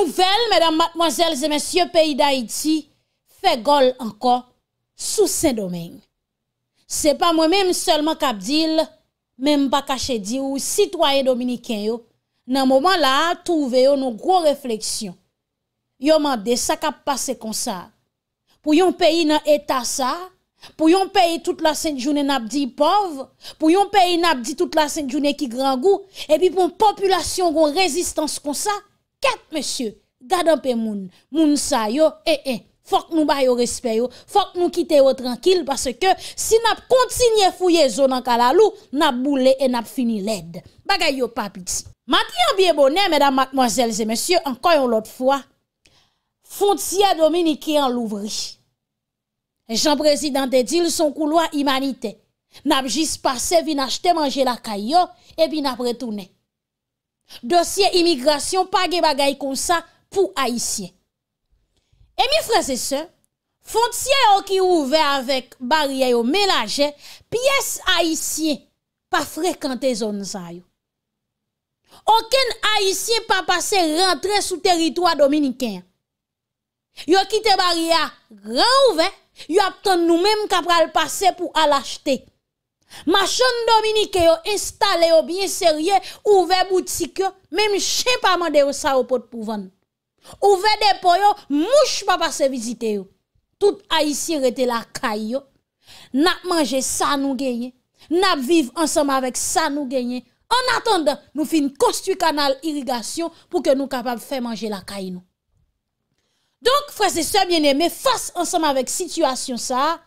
nouvel, madame, mademoiselles et messieurs pays d'Haïti, fè gol anko, sous Saint-Domingue. Se pa mwen mèm selman kap dil, mèm baka chè di ou sitwayen dominikèn yo, nan mouman la, touve yo nou gro refleksyon. Yo mande, sa kap pase kon sa. Pou yon pays nan ETA sa, pou yon pays tout la Saint-Jouné nap di pov, pou yon pays nap di tout la Saint-Jouné ki grangou, epi pou yon populasyon kon rezistans kon sa, quatre monsieur. Garde un peu moun, moun sa yo, eh, eh. Faut que nous yo respect yo, faut que nous quittions tranquille parce que si n'a à fouiller zone en kalalou, n'a bouler et n'a fini l'aide. Bagay yo pas petit. Maintenant bien bonnet mesdames, mademoiselles et messieurs, encore une autre fois, frontière dominicaine l'ouvri. Jean président te dit son couloir humanité. N'a juste passé vin acheter manger la caillou et puis n'a retourné. Dossier immigration, pas de bagaille comme ça pour Haïtien. Et mes frères et sœurs, frontière qui ouvert avec barrière mélange, pièce Haïtien, pas fréquenter zone ça. Aucun Haïtien pas passé rentrer sous territoire dominicain. Yo quitte barrière grand ouvert, yo attend nous même qu'après le passer pour aller acheter. Machan Dominique yo installé au bien sérieux, ouvert boutique même chien pas mandé yo ça au pot pour vendre. Ouvert des yo, mouche pas passer visiter yo. Tout haïtien rete la caille N'a mangé ça nous gagner. N'a vivre ensemble avec ça nous gagner. En attendant, nous fin construire canal irrigation pour que nous capables faire manger la caille Donc frères et sœurs bien-aimés, face ensemble avec situation ça,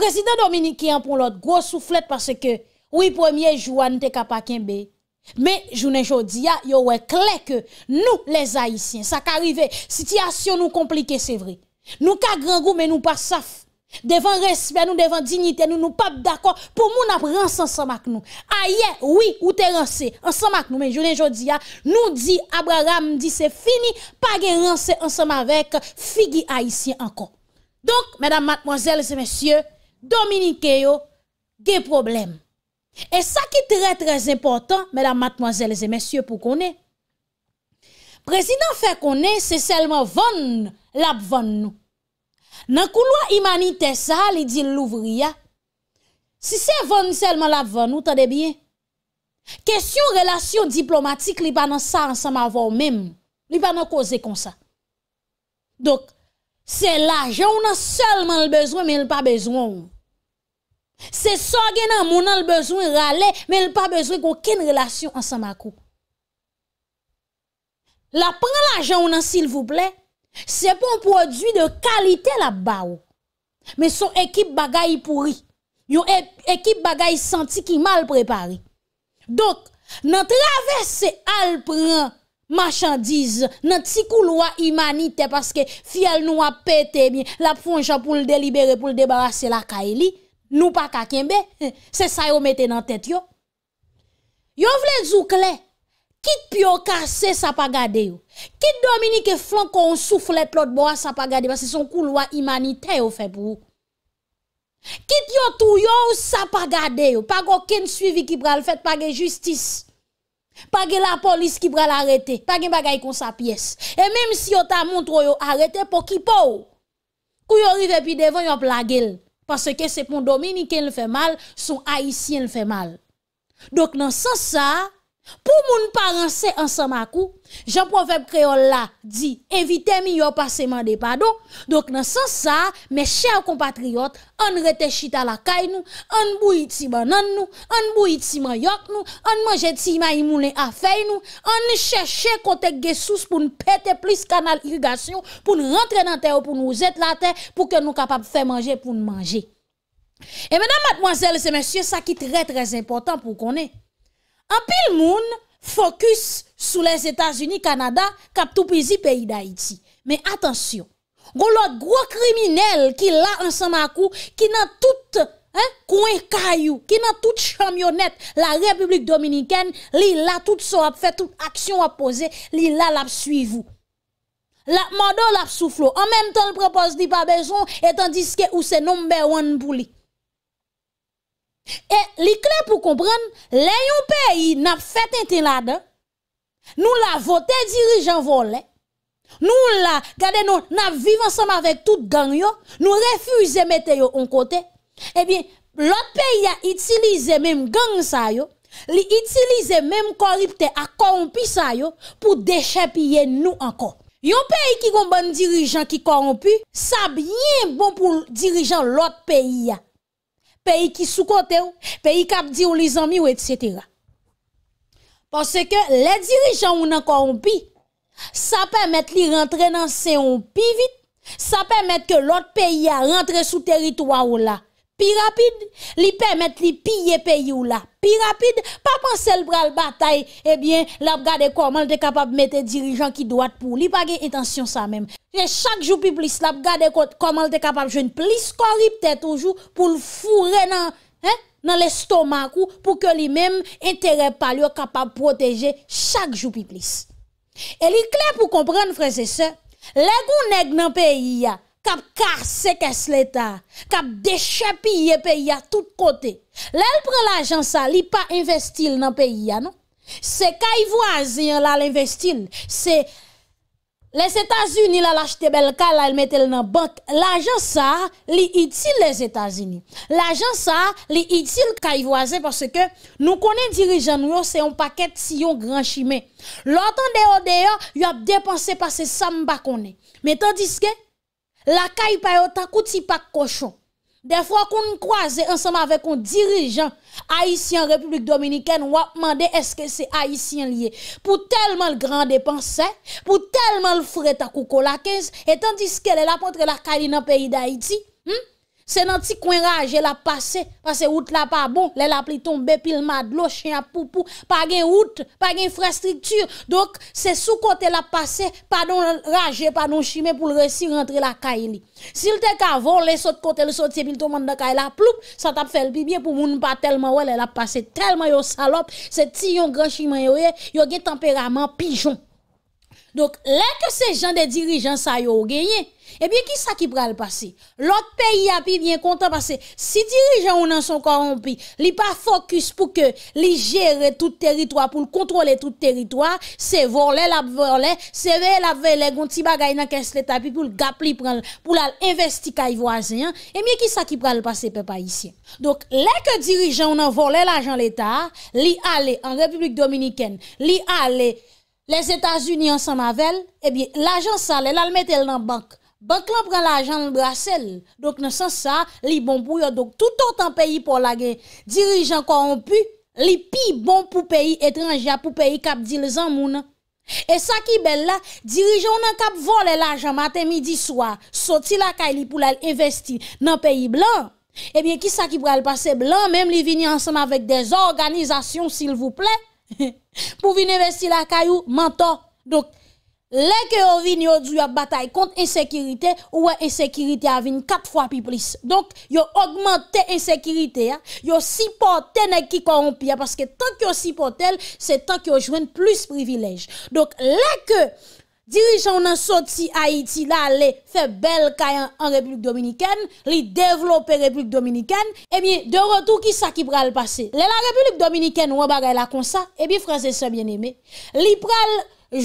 Président Dominicain pour l'autre gros soufflet parce que oui premier Juan te kapakembe. Mais journée jodi a yo ouais clair que nous les haïtiens ça qu'arrive situation nous compliquée c'est vrai. Nous ka grand goût mais nous pas saf. Devant respect nous devant dignité nous nous pas d'accord pour moun ap ensemble avec nous. Aïe oui ou te ensemble avec nous mais journée jodi a nous dit Abraham dit c'est fini pas gen pas ensemble avec figi haïtien encore. Donc mesdames mademoiselles et messieurs y yo des problèmes. Et ça qui est très très important, mesdames, mademoiselles et messieurs, pour qu'on ait. Président fait qu'on ait, c'est seulement vendre la vendre nous. Dans couloir humanitaire ça, il dit l'ouvrier. Si c'est vendre seulement la vendre nous, bien. Question relation diplomatique, li pas dans ça ensemble avant même. Li va dans causer comme ça. Donc, c'est l'argent on a seulement le besoin mais il pas besoin c'est ça que mon a le besoin râler mais il pas besoin qu'aucune relation ensemble à la prend l'argent on a s'il vous plaît c'est pour un produit de qualité là bas mais son équipe bagaille pourri une équipe bagaille senti qui mal préparé donc dans traverser al prend marchandises dans ti couloir humanité parce que fiel nous a pété bien la fonction pour le délibérer pour le débarrasser la kaili nous pas ka kembe c'est ça yo mettez dans tête yo yo vle clé quitte Kit pio kase sa pa gade yo. Kit Dominique Flanco on et l'autre bois sa pa gade parce que son couloir humanité yo fait pour Kit yo tout yo sa pa gade yo. Pas aucun suivi qui pral fait pas justice. Pas que la police qui va l'arrêter, pas de bagay comme sa pièce. Et même si on t'a montré yon pour qui pour Kou rive puis devant yon parce que c'est pour dominicain le fait mal, son haïtien le fait mal. Donc dans ce sens ça, pour moun parents c'est ensemble Jean Proverbe créole là dit invitez mi yo passer des pardon. Donc dans sens ça, mes chers compatriotes, on rete chita la caille nous, on bouit ti banan nous, on bouit ti manioc nous, on mange ti maï moulin à feuille nous, on cherche côté ge sous pour nous péter plus canal irrigation pour nous rentrer dans terre pour nous jeter la terre pour que nous capable faire manger pour nous manger. Et mesdames, mademoiselles et messieurs, ça qui est très très important pour qu'on ait. En pile moun focus sur les états unis Canada, cap tout pisi d'Haïti. Mais attention, gros gros criminel qui ki la là qui qui nan tout hein, coin qui qui nan tout chamionnette, la République dominicaine, li la tout so ap fè, tout aksyon ap poser, li la lap vous, La mando la souflo, En même temps le propose pas pa bezon, tandis que ou c'est number one pour et li clé pour comprendre, les yon pays n'a fait un là Nous la voté dirigeant volé. Nous la, gardé nous, n'a vivons ensemble avec toute gang yo. Nous refusons mettre yo en côté. Eh bien, l'autre pays a utilisé même gang sa yo. Li utilisé même corrupté a corrompu sa yo pour déchapiller nous encore. Yon pays qui a un bon dirigeant qui corrompu, ça bien bon pour dirigeant l'autre pays pays qui sous-côté pays qui dit ou les amis ou, etc. Parce que les dirigeants ou nan corrompi, ça permet de rentrer dans ces on vite, ça permet que l'autre pays a rentré sous territoire ou là pi rapide, li permettre li piller pays ou là, pi rapide, pas penser le bras bataille, eh bien, la gade comment est capable mettre dirigeant qui doit pour li pas intention ça même. Et chaque jour plus la gade comment est capable jeune plus corrupte eh, toujours pour le fourrer dans hein, dans l'estomac pour que lui-même intérêt pas lui capable protéger chaque jour plus. Et li clair pour comprendre frères et sœurs, les gonèg dans pays kap quest kes l'état kap dechapiye pays à tout kote. l'el pren prend sa, li pa investil nan pays à non? C'est kay voisin la l'investil, les états unis la l'achete bel ka la il metel nan bank, ça sa li utile les états unis L'argent ça li itil kay voisin parce que nous konen dirigeant nous c'est un paquet sillon si yon grand chimè. d'ailleurs, de yo de a dépensé ap depanse pase sa mba konen. mais tandis que la caille pa yo kouti pak cochon. Des fois qu'on croise ensemble avec un dirigeant haïtien République dominicaine, on demander est-ce que c'est haïtien lié. Pour tellement le grand dépenser, pour tellement le frais à la 15, et tandis qu'elle est là contre la caille dans le pays d'Haïti, Se nan ti kwen raje la pase, pase oud la pa bon, le la pliton be pil madlo, chen apupu, pa gen oud, pa gen infrastiktur. Dok, se sou kote la pase, pa don raje, pa don chime pou l resi rentre la kaye li. Sil te kavon, le sot kote, le sot se pil toman da kaye la ploup, sa tap fel pi bie pou moun pa telman wè, le la pase telman yo salop, se ti yon gran chime yo ye, yo gen temperament pijon. Donk, lè ke se jan de dirijan sa yo genye, e eh bie ki sa ki pral pase? Lòt peyi api, vyen kontan pase, si dirijan ou nan son koronpi, li pa fokus pou ke li jere tout teritwa, pou l'kontrole tout teritwa, se vorle, lap vorle, se ve, lap ve, le gonti bagay nan kes leta, pou l'gap li pran, pou l'al investi kay vwazen, e eh bie ki sa ki pral pase pe pa isye? Donk, lè ke dirijan ou nan vorle la jan leta, li ale, an republik dominiken, li ale, les Etats-Unis ansan mavel, ebyen, eh l'ajan sa, lè lal metel nan bank. Bank lan pren l'ajan l'brasel, dok nan san sa, li bon pou yo, dok tout an tan peyi pou lage, dirijan kon an pu, li pi bon pou peyi etranja, pou peyi kap dil zan moun. E sa ki bel la, dirijan nan kap vol l'ajan maten midi swa, soti la kay li pou lal investi nan peyi blan, ebyen, eh ki sa ki pou lal pase blan, mèm li vini ansan mavek de zorganizasyon, sil vou pley, pour venir investir la caillou, mentor. Donc, les que yon vini ont a bataille contre insécurité ou insécurité a venu quatre fois plus Donc, yon augmente insécurité, hein. yon supporté nek qui korompi, hein, parce que tant que yo supporté, c'est tant que yo plus privilèges. Donc, les que dirijan nan sot si Haiti la le fe bel kayan an Republik Dominikèn, li devlopè Republik Dominikèn, ebi de rotou ki sa ki pral pase. Le la Republik Dominikèn wè bagay la konsa, ebi franse se bien eme. Li pral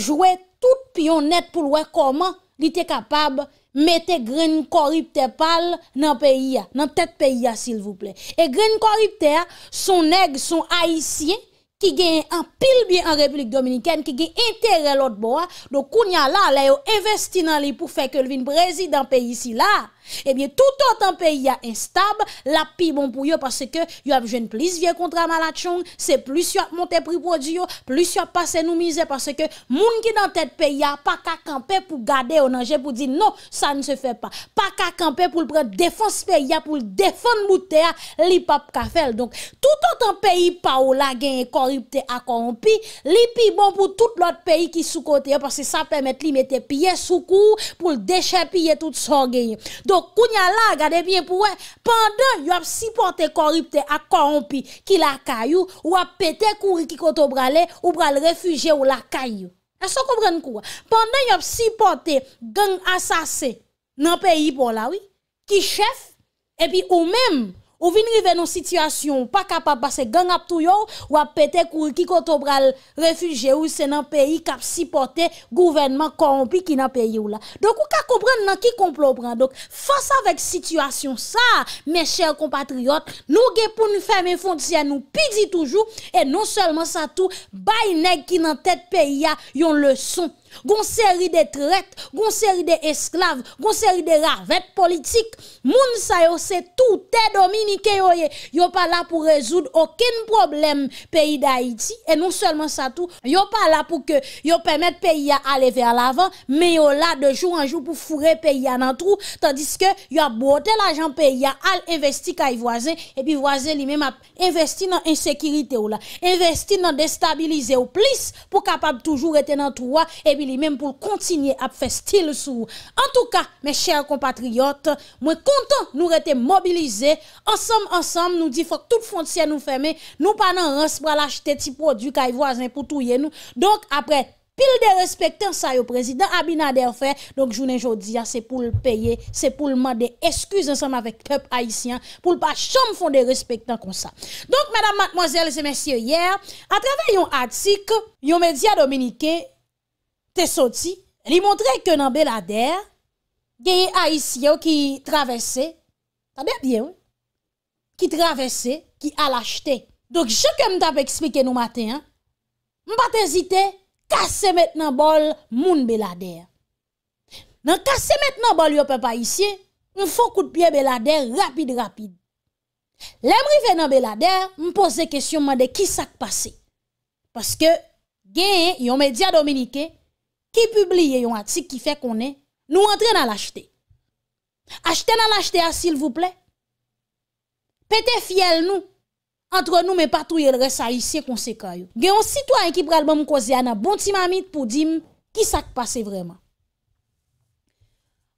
jwè tout piyon net pou lwè koman li te kapab mette gren koripte pal nan peyi ya, nan tet peyi ya sil vouple. E gren koripte ya son neg, son Haitien, Ki gen an pil bi an republik dominiken, ki gen entere lot bo a, do kounya la la yo investi nan li pou fe ke lvin brezi dan pe yisi la, Ebyen eh tout an tan peyi ya instab La pi bon pou yo Pase ke yo ap jen plis vye kontra mala chong Se plus yo ap monte pripo diyo Plus yo ap pase nou mize Pase ke moun ki nan tet peyi ya Pa ka kampe pou gade o nanje Pou di no sa ne se fe pa Pa ka kampe pou le prete defans peyi ya Pou le defan moute ya Li pap kafel Tout an tan peyi pa ou la genye koripte akon pi Li pi bon pou tout lot peyi ki sou kote ya Pase sa pemet li mette piye sou kou Pou le deche piye tout so genye Don yo kounya la gade bien pour pendant yop si supporté corrupté à corrompu qui la caillou ou a pété courri qui koto bralé ou bral réfugié ou la caillou est-ce que comprendre quoi pendant yop si supporté gang assassin dans pays pour la oui qui chef et puis ou même Ou vinrive nou situasyon pa kapap base gang ap tou yo ou ap pete kou ki koto pral refuge ou se nan peyi kap sipote gouvenman korompi ki nan peyi yo la. Donk ou ka kompran nan ki komplo pran donk fasa vek situasyon sa men chèl kompatriot nou ge pou nou fèmè fondisyen nou pidi toujou e non selman sa tou bay nek ki nan tèt peyi ya yon lèson. goun seri de tret, goun seri de esklav, goun seri de ravet politik, moun sa yo se toute dominike yo ye yo pa la pou rezoud oken problem peyi da Haiti, e non selman sa tou, yo pa la pou ke yo pemet peyi a aleve alavan me yo la de jou an jou pou fure peyi a nan trou, tandis ke yo a bote la jan peyi a al investi kay voazen, e pi voazen li men ap investi nan insekirite ou la, investi nan destabilize ou plis pou kapab toujou reten nan trou a, e pi même pour continuer à faire style sous. En tout cas, mes chers compatriotes, moi content nous été mobilisés ensemble ensemble nous dit faut que toute frontière nous fermer, nous pas dans rance pour acheter des produits les voisins, pour touyer nous. Donc après pile de respectant ça le président Abinader fait donc journée dis ah, c'est pour le payer c'est pour le demander excuse ensemble avec peuple haïtien pour le pas chambre fond des respectant comme ça donc mesdames mademoiselles et messieurs hier à travers un article un média dominicain te sorti, li montre que dans Belader, des haïtien qui traversait, t'as bien, oui? qui traversait, qui a l'acheté. Donc, je que m'tap expliqué nous matin, hein, m'pas hésiter, casser maintenant bol moun Belader. Dans casser maintenant bol yo peuple haïtien, on faut coup de pied Belader rapide rapide. Lèm rive nan Belader, m'pose question m'de question de ki sak Parce que gen yon media Dominique, ki publie yon atik ki fe konen, nou entren nan l'achete. Achete nan l'achete a sil vouple. Pe te fiel nou, antre nou men patrou yon res a isye konsekanyo. Gen yon sitwa yon ki pralman mkozyana, bon ti mamit pou dim, ki sak pase vreman.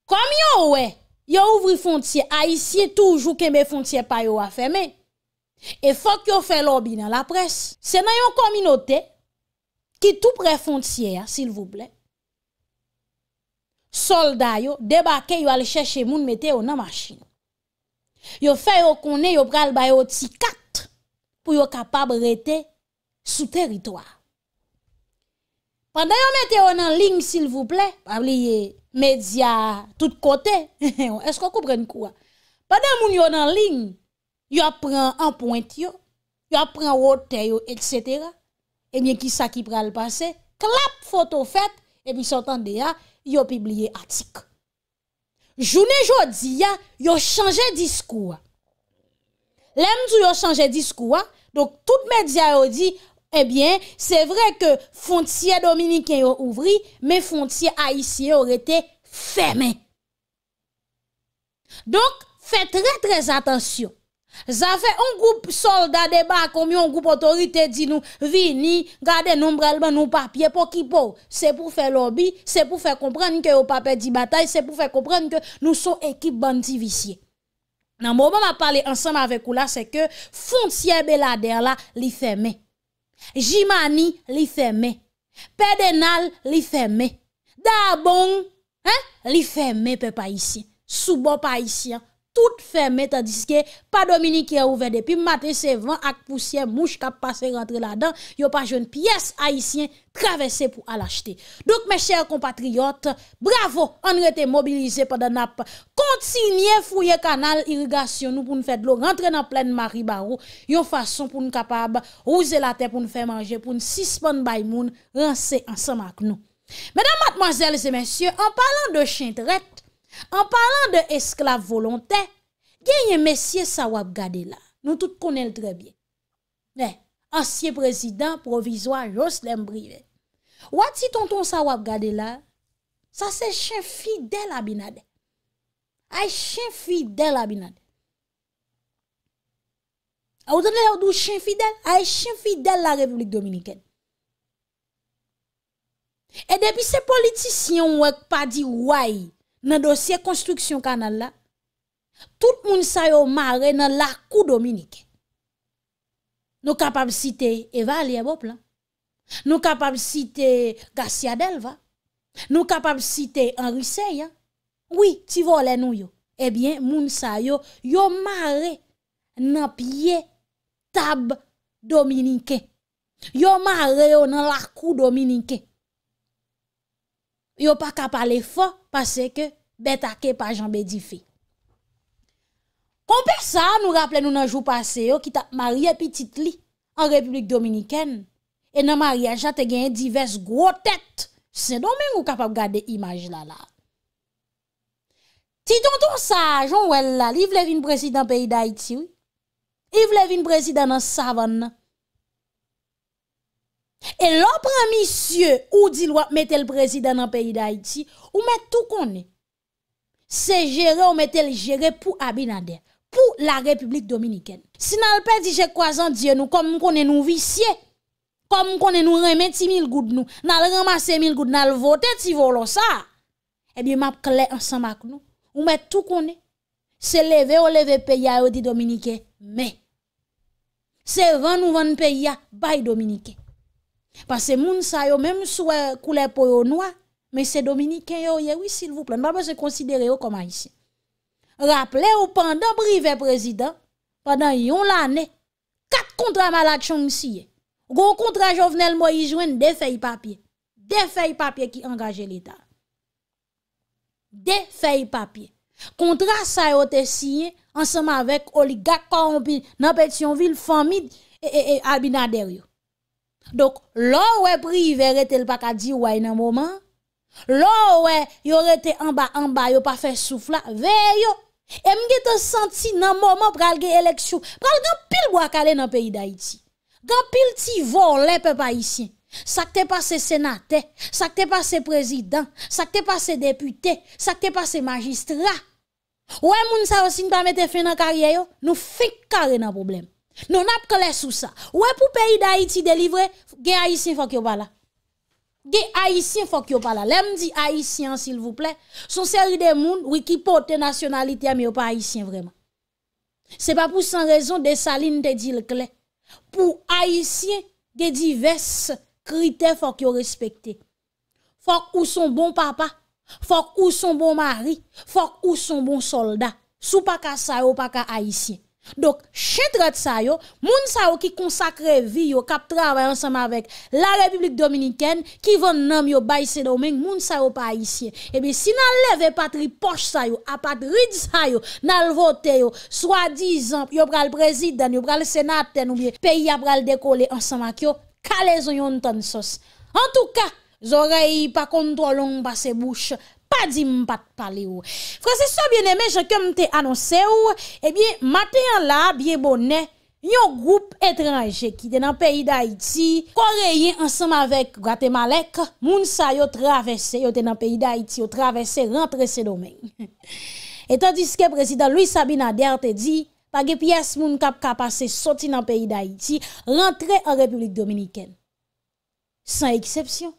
Kom yon ouwe, yon ouvri fontye a isye toujou ke me fontye payo a feme. E fok yon fe lòbi nan la pres. Se nan yon kominote, ki tou pre fontye a sil vouple, soldats yo débarqué yo aller chercher moun mettez yo dans machine yo fait yo connaît yo pral ba yo ti 4 pour yo capable rester sous territoire pendant yo mettez yo en ligne s'il vous plaît pas oublier médias tout côté est-ce qu'on comprend quoi pendant moun yo en ligne yo prend en point yo yo prend hauteur yo etc. Et bien qui ça qui pral passer clap photo faite et puis s'entendez hein? ont publié article. Journée jodi ya, yo changé discours. L'homme tu yo changé discours, donc tout média yo dit eh bien, c'est vrai que frontière dominicain yo ouvri, mais frontière haïtien aurait été fermé Donc, faites très très attention. Zafè, an goup soldade ba komyo, an goup otorite di nou vini, gade nombrelman nou papye, pou ki pou. Se pou fe lobby, se pou fe komprene ke yo pape di batay, se pou fe komprene ke nou sou ekip banti visye. Nan mou mou mwa pale ansanm avek ou la, se ke fonciye belader la, li feme. Jimani, li feme. Pedenal, li feme. Da bon, li feme pe pa isye. Soubo pa isye an. tout fèmè, tadiske pa Dominique yè ou vèdè. Pi matè se vèm ak poussè mouch kap pasè rentre la dan, yo pa jèn piès haïsyen travesse pou alachte. Dok mè chèr compatriot, bravo, an rete mobilize pa dan ap, kontinye fouye kanal irigasyon nou pou nou fèd lò, rentre nan plèn mari barou, yo fason pou nou kapab ouze la tè pou nou fè manje, pou nou sispan bay moun, rense ansam ak nou. Mèdèm matmazèl zè mèsyè, an palan de chèntèrèk, An paran de esklav volontè, genye mesye sa wap gade la. Nou tout konen l eh, trebyen. Ne, ansye prezident provizwa Joslem Brivet. Wati tonton sa wap gade la, sa se chen fidèl abinade. Ay chen fidèl abinade. A ah, ou zanè yow dou chen fidèl? Ay chen fidèl la Republik Dominikèn. E depi se politisyon wèk pa di wèi. nan dosye konstruksyon kanal la, tout moun sa yo mare nan lakou dominike. Nou kapab site Eva Aliyevop la, nou kapab site Gassi Adelva, nou kapab site Henri Seyen, oui, ti volen nou yo. Ebyen, moun sa yo, yo mare nan piye tab dominike. Yo mare yo nan lakou dominike. Yo pa kapal e fò, Kwa se ke betake pa janbe di fe. Kon per sa nou rapple nou nan jou pase yo oh, ki ta marye pitit li an republik dominiken. E nan marye jate gen yon divers gwo tet. Se domen ou kapap gade imaj la la. Ti ton ton saj, yon wel la li vlevin presid an peyi da iti ou. Ivlevin presid an an savan nan. et l'opre monsieur ou dit mette le président dans pays pays d'Haïti ou met tout'' est Se géré ou le géré pour Abinader, pour la république dominicaine, si nous di je nous dire nous nous eh nous konen nou nous, nous nous nou remen ti mil goud Nous nous remase mil goud nan lvote ti ça. bien, map nous avons nou, ou met tout Se ou Se ou pays Pase moun sa yo mèm souè koule pou yo noua, mè se Dominique yo ye wisi l vouplè. Mè mè se konsidere yo koma yisi. Rappele yo pandan brive prezident, pandan yon l anè, kat kontra malak chong siye. Gon kontra jovenel mò yijwen de fey papye. De fey papye ki angaje l etat. De fey papye. Kontra sa yo te siye, ansèm avèk oligak koun pi nan pet yon vil, famid e albinader yo. Dok, lò wè pri ve re tel pa ka di wè nan mouman, lò wè yo re te anba anba yo pa fe soufla, ve yo. E mge te senti nan mouman pral ge eleksyon, pral gen pil wak ale nan peyi da iti. Gen pil ti volè pe pa isyen. Sak te pa se senate, sak te pa se prezident, sak te pa se depute, sak te pa se magistra. Wè moun sa wosin pa me te fe nan kariye yo, nou fe kare nan probleme. Non n'a pas clé sous ça. que pour pays d'Haïti délivré, gen haïtien faut sont pas là. Gen haïtien faut sont pas là. L'aime dit haïtien s'il vous plaît. Son série de monde oui qui porte nationalité mais pas haïtien vraiment. C'est pas pour sans raison des salines te dit le clé. Pour haïtien, gen divers critères faut respecter. respecter. Faut ou son bon papa, faut ou son bon mari, faut ou son bon soldat. Sou pas ka ça ou pas ka haïtien. Dok chetret sa yo, moun sa yo ki konsakre vi yo kap travay ansama vek la Republik Dominiken ki ven nam yo bay se domen moun sa yo pa isye. Ebe si nan leve patri poch sa yo, apat rid sa yo, nan lvote yo, swa dizan yo pral prezidan, yo pral senaten ou biye peyi ya pral dekole ansama kyo, kale zon yon ton sos. En touka, zorey pa kontrolon pa se boucha. pa di m pat pale ou. Franseswa biye nemej kem te anonse ou, e eh biye, maten la, biye bonen, yon group etranje ki te nan peyi da iti, koreye ansam avek Gwatemalek, moun sa yo travese, yo te nan peyi da iti, yo travese rentre se domen. Etan diske prezident Louis Sabina Der te di, page piyes moun kap kapase soti nan peyi da iti, rentre an Republik Dominiken. San eksepsyon.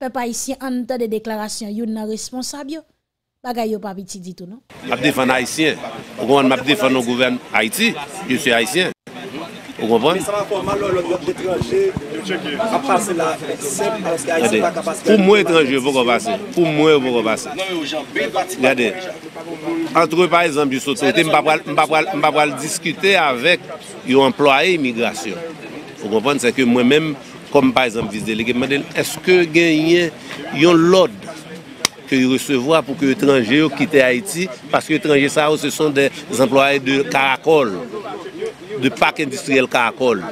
Fè pa aisyen an te de deklarasyon, yon nan responsab yo, bagay yo pa viti ditou, non? Apte fan aisyen, ou komande ma apte fan nou gouverne Haïti, yo sou aisyen, ou komande? Fou mwen tranjè, pou mwen pou kovase. Gade, antre par exemple, yo sou trote, mba pral diskute avèk yo employe imigrasyon. Ou komande, se ke mwen menm, kom paizanm viz delege. Madel, eske gen yen yon lod ke yon recevo a pou ke etranje yo kite Haiti, paske etranje sa ou se son de zemploye de karakol, de pak industriel karakol.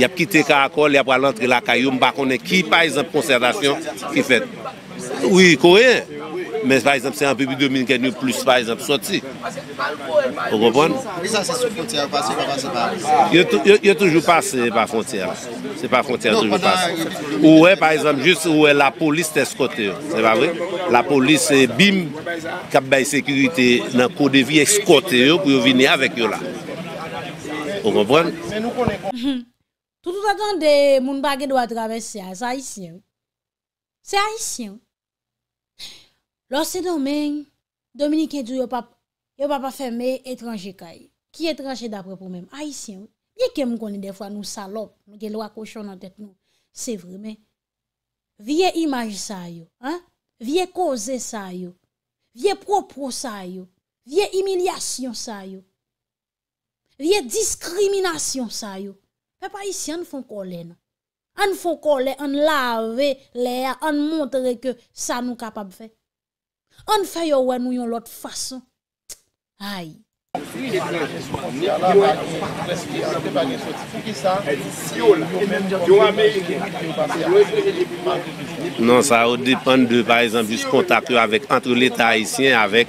Yap kite karakol, yap wala antre la kayo, mba konen ki paizanm konservasyon ki fet. Oui, koreen, men paizanm se an pebi 2005, men ken yon plus paizanm soti. Ou kompon? Yon toujou pase pa fontiyan. Se pa fonti an toujou pasan. Ou e, par exemple, jist ou e la polis te skote yo. Se pa vre, la polis e bim kap bay sekurite nan kodevi skote yo pou yo vine avek yo la. Ou konpren? Toutou tatan de moun bagay do a travesse a Aisyen. Se Aisyen. Lors se domen, Dominique Edjou yo pa pa feme etranje kay. Ki etranje da preproumen? Aisyen. Viye ke mgoni defwa nou salop, mge lou akosho nan tet nou, se vremen. Viye imaj sa yo, viye koze sa yo, viye propo sa yo, viye imilyasyon sa yo, viye diskriminasyon sa yo. Pe pa isi an fon kole nan. An fon kole, an lave le a, an montre ke sa nou kapab fe. An faye ouwe nou yon lot fason. Ayy. Non, sa ou depen de, par exemple, just kontak yo avèk, antre l'Etat haïsien avèk,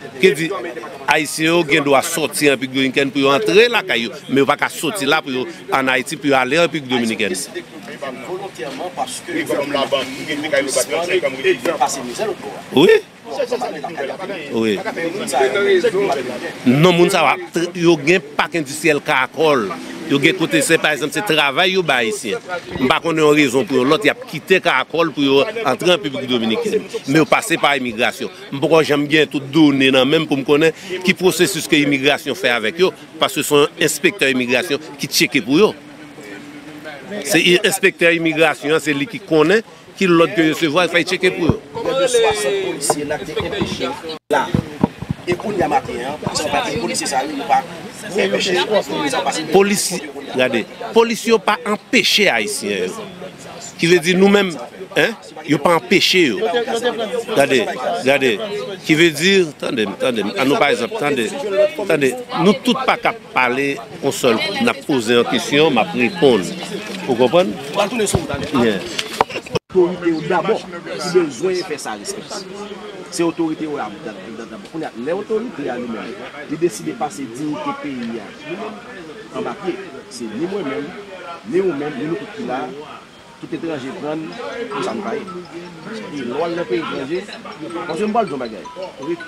Ki di, Aisyen yo gen do a soti anpik Dominiken pou yo antre la kay yo, men yo pa ka soti la pou yo an Aisyen pou yo ale anpik Dominiken. Aisyen yo gen do a soti anpik Dominiken pou yo antre la kay yo, Non moun sa va, yo gen pak industriel ka akol Yo gen kote se, par exemple, se travay yo ba isi Mba konen rezon pou yo, lot ya pkite ka akol pou yo Entran publikou dominike, mbe yo pase par emigrasyon Mbo kon jame gen tout donen nan, mbou mkonen Ki prosesus ke emigrasyon fe avèk yo Pas se son inspektor emigrasyon ki cheke pou yo Se inspektor emigrasyon, se li ki konen ki l lode ke yo se vwa, fay cheke pou yo. Yon de sou asan polisye lak de ke peche yo. La, ekoun yamate, an, pasan pati, polisye sa anou pa, peche yo, pou nou yon pasi. Polisye, gade, polisye yo pa en peche a yisi yo. Ki ve di nou menm, en, yo pa en peche yo. Gade, gade, ki ve di, tande, tande, anou pa yisop, tande, tande, nou tout pa kap pale, on sol, na pose en peche yo, ma pripon. Pou kopon? Wan tou lesou, tande. Otorite ou dabou, ki bezoen fè sa riske. Se otorite ou yabou, dabou. Foun yat, le otorite yalou men. Li deside pasè dinite peyi yalou. Foun bakye, se li mwen men, li ou men, li nou kouti la. Kouti etranje pran, ou san pa yon. Se ki lwa lwen peyi etranje, konsyon bol zon bagay.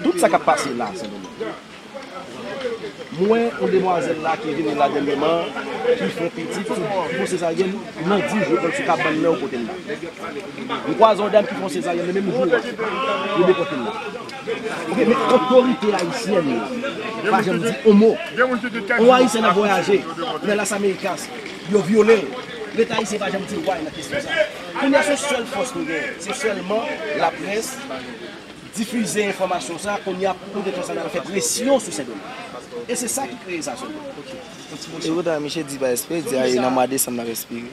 Tout sa kap pasè la, se nou men. Mwen, mwen demwazèl la ki vèmè la gen demè, ki fè pètit, mwen sezayè mwen dijè, mwen sè kap mè mè wè kòtèlè. Mwen kwa zè mwen demè ki fèm sezayè mè mè mè mè jò wè se, mè mè kòtèlè. Ok, mè otorite la yè siè mè, pa jèm dè omò, wè yè sen a voyajè, mè las amerikans, yò viole, lè ta yè sen pa jèm dè wè mè kèstèzè. Konè a se sèl fòs kèmè, se sèlman la pres, Difuize informasyon sa kon ni ap prou de ton sanan la fe presyon sou se domen. E se sa ki kreizasyon. E wot a miche di ba espri, di a yon amade san la respiri.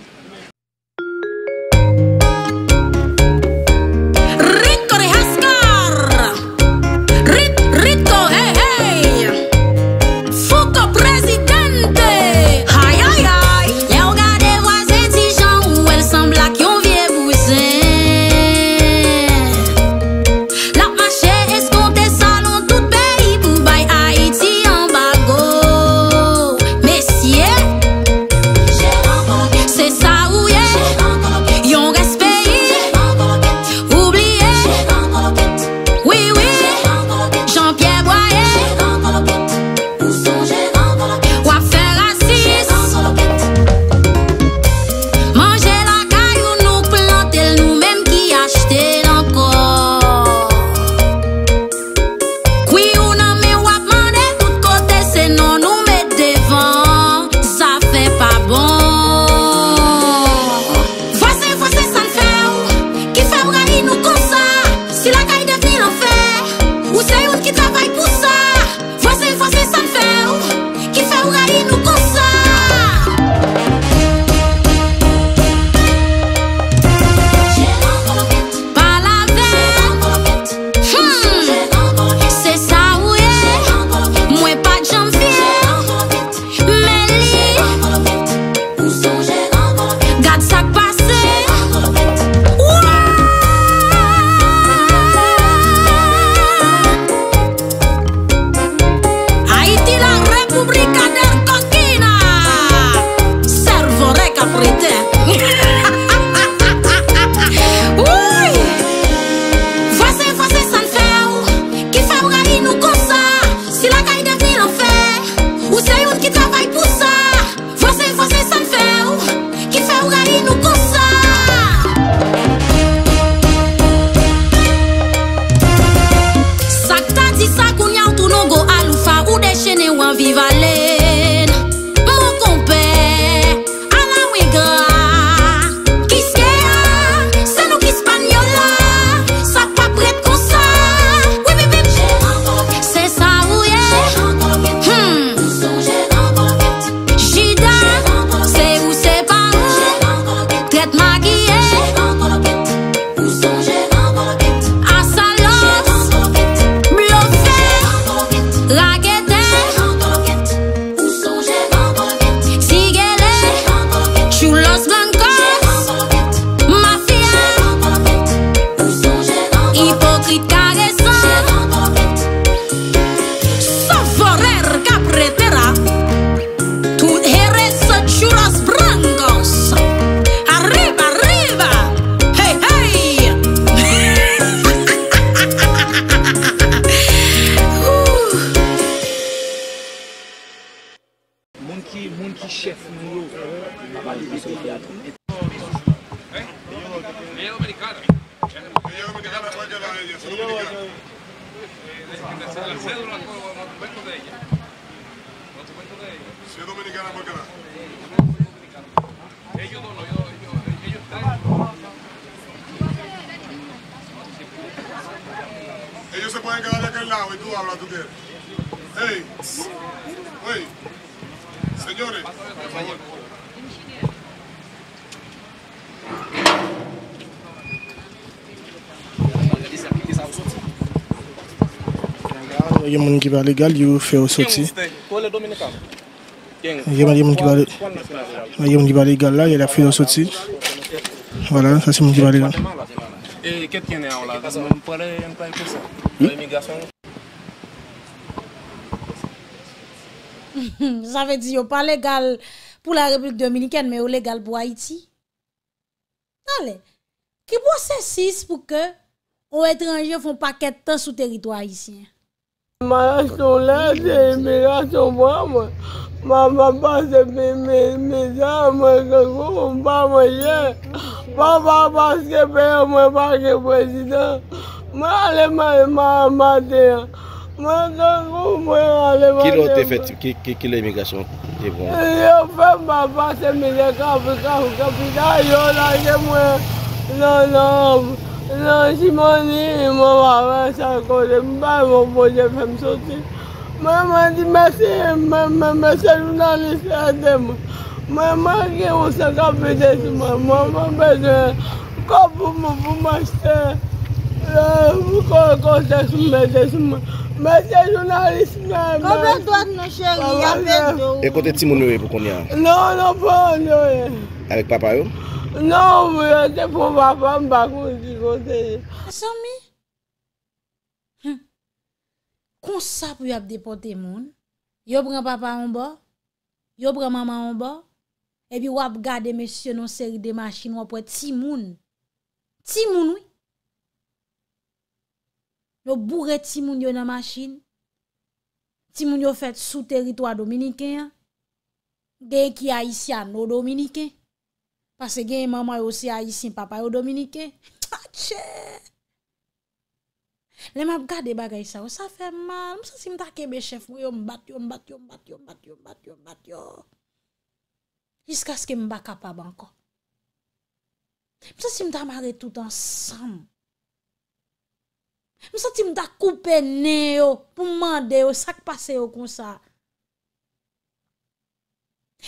mun kibaale gal yu fewo soti yema yemun kibaale yemun kibaale gal là il y a qui légal la fewo soti voilà ça c'est mon kibaale légal. et qu'est-ce qu'il y a là ça me hmm? paraît un peu comme ça l'immigration ça veut dire pas légal pour la République dominicaine mais légal pour Haïti allez qui processus pour que aux étrangers font paquet de temps sur territoire haïtien Ma la son lede, imigasyon vwa mwen. Ma bapa se pi mizan mwen ke kou mwen pa mwen ye. Pa bapa se pe mwen pa ke prezident. Mwen alemane ma mwen deyan. Mwen ton kou mwen alemane mwen. Ki lote feti, ki l'imigasyon e bon? E yo fe bapa se mi dekan pou kapitan yon la ke mwen nanan mwen. Non, si mouni mwen wawen sa kote, mwen bay wopo de fèm soti. Mwen mwen di mwen se jounan liste an de mwen. Mwen mwen ki wonsen ka pite si mwen, mwen mwen bete. Kou pou moun pou mwaste, mwen mwen se jounan liste an de mwen. Kou bete wak nou chen, mwen mwen bete. E kote ti mouni we pou kon yan? Non, non pou an doye. Awek papa yo? Non, mwen te pou wapan bako. Asan ah, mi, kon sap yo ap depote moun, yo pran papa anbo, yo pran mama anbo, e bi wap gade mesyon an seri de machin wap wè ti moun, ti moun wè, yo bourè ti moun yo nan machin, ti moun yo fèt sou teritwa dominiken ya, gen ki a isyan ou dominiken, pase gen mama yo se a isyan papa ou dominiken. Le m ap gade bagay sa, ou sa fe mal Mousa si m ta kebe chef, mou yo m bat yo, m bat yo, m bat yo, m bat yo, m bat yo Jiska se ke m baka pa banko Mousa si m ta mare tout ansam Mousa si m ta koupe ne yo, pou mande yo, sak pase yo kon sa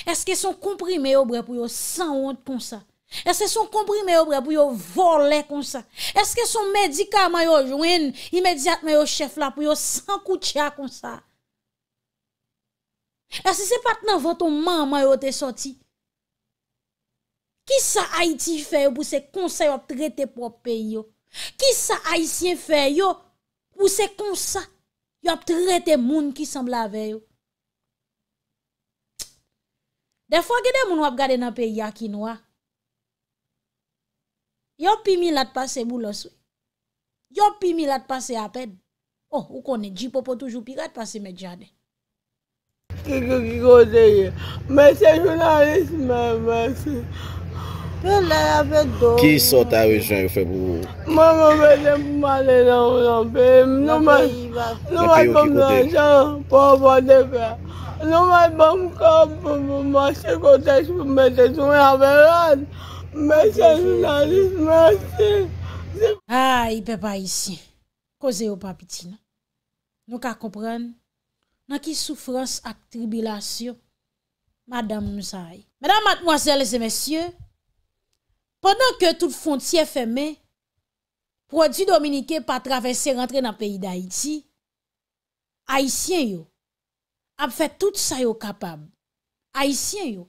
Eske son komprime yo bre pou yo, san ont kon sa Ese son komprime yo bre pou yo vole kon sa? Ese son medika mayo jwen imediat mayo chef la pou yo sankoutia kon sa? Ese se pat nan vantouman mayo te soti? Ki sa Haiti fè yo pou se kon sa yo ap trete popè yo? Ki sa Haitien fè yo pou se kon sa yo ap trete moun ki sembla veyo? De fwa gede moun wap gade nan peyi aki nou a? Yo pimi la t'pase bou los oh, ou? Yo pimi la t'pase apèd? Ou konè, jipo pou toujou pi la t'pase medjade. Ki kote yè? Mè se jounalist mè, mè se. Ki sota we jounalist mè pou moun? Mè mè mè mè mè mè. Mè mè mè mè mè mè mè. Mèche jounalist, mèche. Ha, ipe pa isi. Koze yo papiti, nan. Nou ka kompren. Nan ki soufrans ak tribilasyon. Madame Moussa. Madame, mademoiselle, les messieurs. Pendan ke tout fon ti fèmè, prodit dominikè pa travesse rentre nan peyi da iti, ha isi en yo. Ap fè tout sa yo kapab. Ha isi en yo.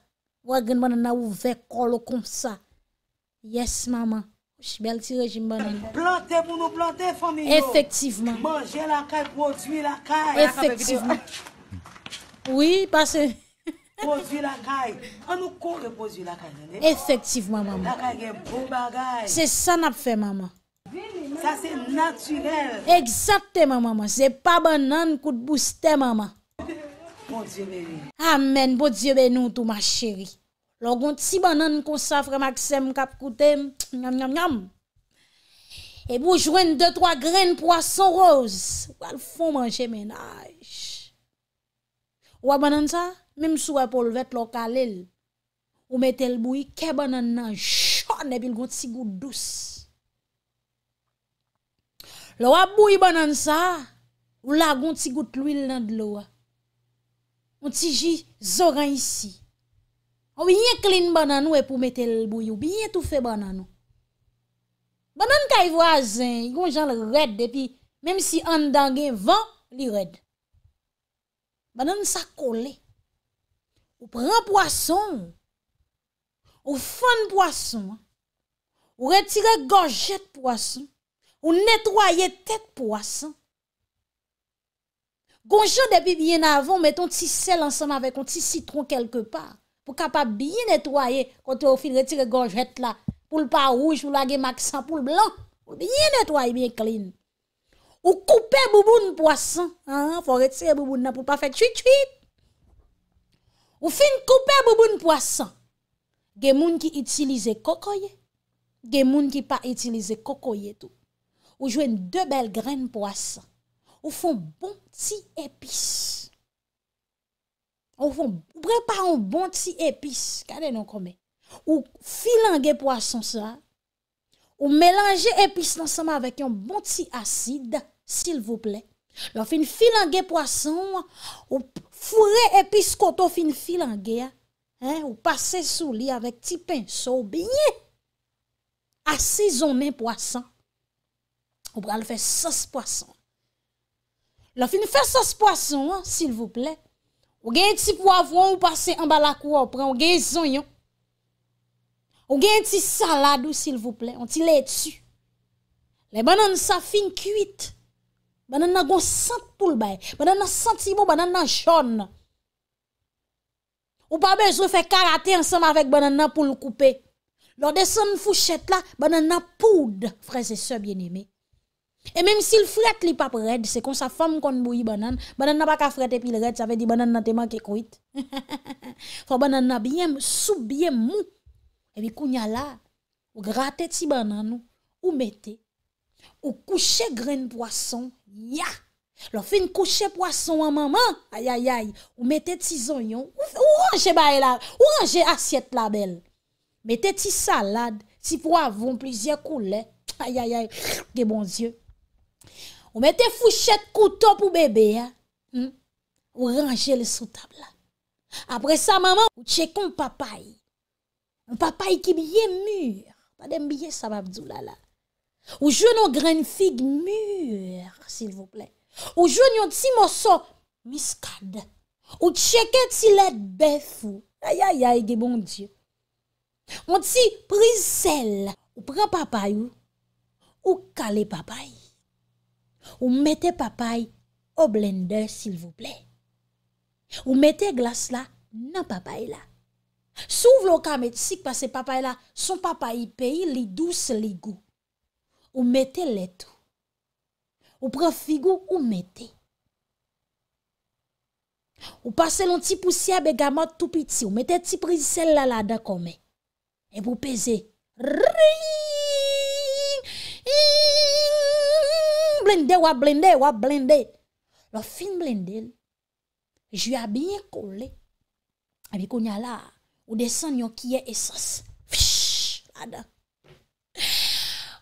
Ou agen banan na ouve kolo kom sa. Yes, mama. Chbel ti rejim banan. Plante pou nou plante, famil yo. Efektivman. Mange lakay, pou oujwi lakay. Efektivman. Oui, passe. Pou oujwi lakay. An nou kou ke pou oujwi lakay? Efektivman, mama. Lakay gen bon bagay. Se san ap fe, mama. Sa se natunel. Eksapte, mama. Se pa banan kou te booste, mama. Bon Amen, bodeyebe nou tou ma cheri Lo gont si banan konsafre Maksem kap koutem Nyam, nyam, nyam E boujwen 2-3 gren pwason roz Gwal foun manje menaj Ou a banan sa Mim sou a polvet lo kalil Ou metel bouy Ke banan nan chan E bil gont si gout dous Lo a bouy banan sa Ou la gont si gout lwil nan dloa on tiji zoran ici. On e bien clean bananou et pour mettre le bouillou, bien tout fait bananou. Banan kay voisin, yon jan le red depuis même si on dans un vent, li red. Banan sa collé. On prend poisson. Ou fan poisson. Ou retire gorgette poisson. Ou nettoyer tête poisson. Gonjan depuis bien avant, mettons petit sel ensemble avec un petit citron quelque part pour capable bien nettoyer quand tu de retirer gorgette là pour le pas rouge, ou la maxan, pour le blanc, bien nettoyer bien clean. Ou couper bouboune poisson, hein, faut retirer bouboune pour pas faire chuit chuit. Ou fin couper bouboune poisson. des moun qui utilise cocoyer. des moun qui pas utilise cocoyer tout. Ou joine deux belles graines poisson Ou foun bon ti epis. Ou foun, ou bre pa un bon ti epis. Kade nou kome? Ou filan ge poason sa. Ou melanje epis lansama avek yon bon ti asid, sil vouple. Lo fin filan ge poason, ou fure epis koto fin filan ge. Ou pase sou li avek ti pensou. Ou bine, asizon men poason. Ou bre al fe sas poason. La fin faire ce poisson, hein, s'il vous plaît. Ou un petit poivron ou passer en bas la cour, prend ou gen zonyon. Hein. Ou gen petit salade ou s'il vous plaît, on ti dessus. Les bananes ça fin cuite. Banane nan gon sent tout le bay. Banane nan bananes bon, banane jaune. Ou pas besoin faire karaté ensemble avec banane bananes pour le couper. Lors de son fouchette là, banane poudre, frères et sœurs bien-aimés. Et même s'il frette, li pas red c'est comme sa femme qu'on bouille banane. Banane n'a pas qu'à frette et puis raide, ça veut dire banane n'a pas manke couite. Faut banane n'a bien sou bien mou. Et puis kounya là, ou gratte ti bananes ou mettez ou coucher grain poisson, ya. Lo fin coucher poisson en maman, aïe aïe aïe, ou mettez ti oignon, ou range ba là, ou range assiette la belle. Mettez ti salade, ti poivron plusieurs couleurs. Aïe aïe aïe, que bon Dieu. Ou mette fouchet kouton pou bebe, hmm? ou rangele sou tabla. Apre sa, maman, ou tchekon papay. Papay ki biye mure. Madem biye sa mabdou lala. Ou jo nou gren fig mure, s'il vople. Ou jo nou ti monson miskad. Ou tcheket si let befou. Ayayay, ge bon diyo. Ou ti priz sel. Ou pre papay ou. Ou kale papay. Ou mette papay ou blender sil vouple. Ou mette glas la nan papay la. Sou vlo kamet si kpase papay la, son papay peyi li dous li gou. Ou mette letou. Ou pre figou ou mette. Ou pase lonti poussiye be gamot tout piti. Ou mette ti pris sel la la da kome. E pou peze. Eee. blende, wap blende, wap blende. le fin bien collé a byen a y a la, ou descend yon est essence. Fish, là-dedans.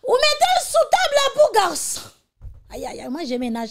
Ou mettez sous table la pou Aïe, aïe, aïe, moi j'ai ménage.